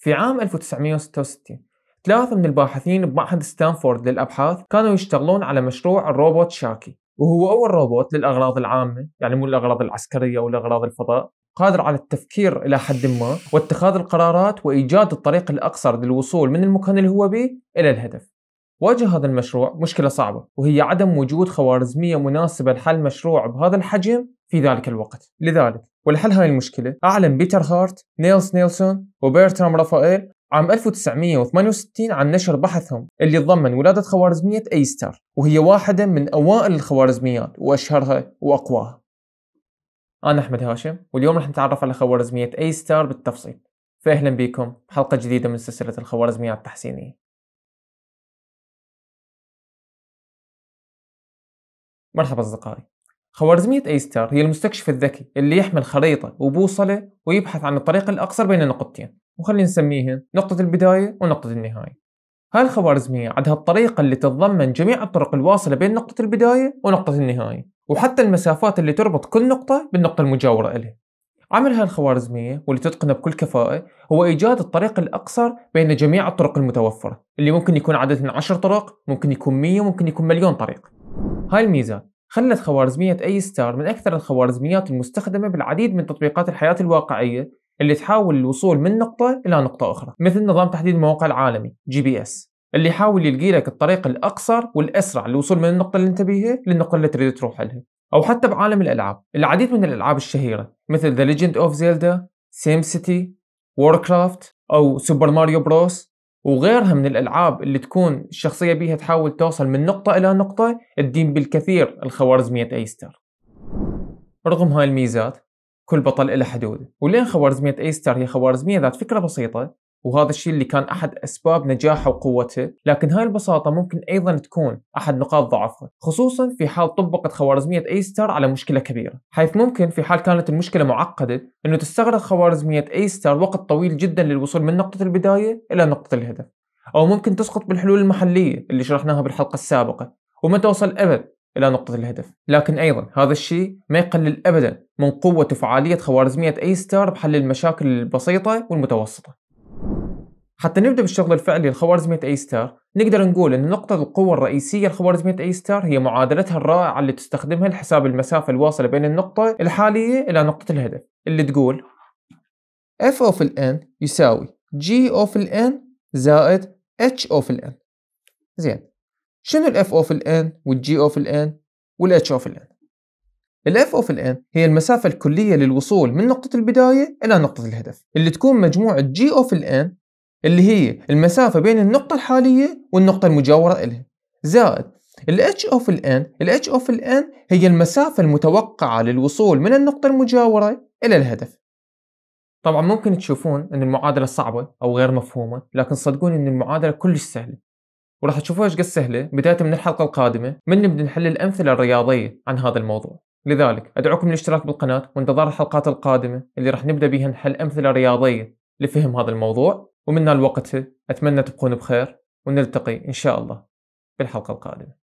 في عام 1966 ثلاثة من الباحثين بمعهد ستانفورد للأبحاث كانوا يشتغلون على مشروع الروبوت شاكي وهو أول روبوت للأغراض العامة يعني مو الأغراض العسكرية أو الأغراض الفضاء قادر على التفكير إلى حد ما واتخاذ القرارات وإيجاد الطريق الأقصر للوصول من المكان اللي هو به إلى الهدف واجه هذا المشروع مشكلة صعبة وهي عدم وجود خوارزمية مناسبة لحل مشروع بهذا الحجم في ذلك الوقت لذلك ولحل هاي المشكلة أعلن بيتر هارت، نيلس نيلسون، وبيرترام رافائيل عام 1968 عن نشر بحثهم اللي تضمن ولادة خوارزمية أيستر وهي واحدة من أوائل الخوارزميات وأشهرها وأقواها أنا أحمد هاشم واليوم رح نتعرف على خوارزمية أيستر بالتفصيل فأهلا بكم بحلقة جديدة من سلسلة الخوارزميات التحسينية مرحبا أصدقائي خوارزمية أيستار هي المستكشف الذكي اللي يحمل خريطة وبوصلة ويبحث عن الطريق الأقصر بين النقطتين وخلينا نسميهن نقطة البداية ونقطة النهاية هاي الخوارزمية عندها الطريقة اللي تتضمن جميع الطرق الواصلة بين نقطة البداية ونقطة النهاية وحتى المسافات اللي تربط كل نقطة بالنقطة المجاورة إلها عمل هالخوارزمية واللي تتقنه بكل كفاءة هو إيجاد الطريق الأقصر بين جميع الطرق المتوفرة اللي ممكن يكون عادة 10 طرق ممكن يكون 100 ممكن يكون مليون طريق هاي الميزات خلت خوارزمية أي ستار من أكثر الخوارزميات المستخدمة بالعديد من تطبيقات الحياة الواقعية اللي تحاول الوصول من نقطة إلى نقطة أخرى مثل نظام تحديد المواقع العالمي جي بي إس اللي يحاول يلقي لك الطريق الأقصر والأسرع للوصول من النقطة اللي أنت بيها للنقطة اللي تريد تروح لها أو حتى بعالم الألعاب العديد من الألعاب الشهيرة مثل The Legend of Zelda, City, Warcraft أو سوبر ماريو بروس وغيرها من الالعاب اللي تكون الشخصيه بيها تحاول توصل من نقطه الى نقطه تدين بالكثير الخوارزميه ايستر رغم هاي الميزات كل بطل له حدود ولين خوارزميه ايستر هي خوارزميه ذات فكره بسيطه وهذا الشيء اللي كان احد اسباب نجاحه وقوته، لكن هاي البساطه ممكن ايضا تكون احد نقاط ضعفه، خصوصا في حال طبقت خوارزميه ايستر على مشكله كبيره، حيث ممكن في حال كانت المشكله معقده انه تستغرق خوارزميه ايستر وقت طويل جدا للوصول من نقطه البدايه الى نقطه الهدف، او ممكن تسقط بالحلول المحليه اللي شرحناها بالحلقه السابقه، وما توصل ابد الى نقطه الهدف، لكن ايضا هذا الشيء ما يقلل ابدا من قوه وفعاليه خوارزميه ايستر بحل المشاكل البسيطه والمتوسطه. حتى نبدا بالشغل الفعلي لخوارزميه اي ستار نقدر نقول ان نقطة القوة الرئيسية لخوارزمية اي ستار هي معادلتها الرائعة اللي تستخدمها لحساب المسافة الواصلة بين النقطة الحالية إلى نقطة الهدف اللي تقول f of n يساوي g of n زائد h of n زين شنو ال f of n وال g of n وال h of n ال f of n هي المسافة الكلية للوصول من نقطة البداية إلى نقطة الهدف اللي تكون مجموعة g of n اللي هي المسافة بين النقطة الحالية والنقطة المجاورة إلها زائد ال h of n ال h of n هي المسافة المتوقعة للوصول من النقطة المجاورة إلى الهدف طبعا ممكن تشوفون أن المعادلة صعبة أو غير مفهومة لكن صدقوني أن المعادلة كلش سهلة وراح تشوفوها ايش قد سهلة بداية من الحلقة القادمة من نحل الأمثلة الرياضية عن هذا الموضوع لذلك أدعوكم للاشتراك بالقناة وانتظار الحلقات القادمة اللي راح نبدأ بها نحل أمثلة رياضية لفهم هذا الموضوع ومن الوقت أتمنى تبقون بخير ونلتقي إن شاء الله بالحلقة القادمة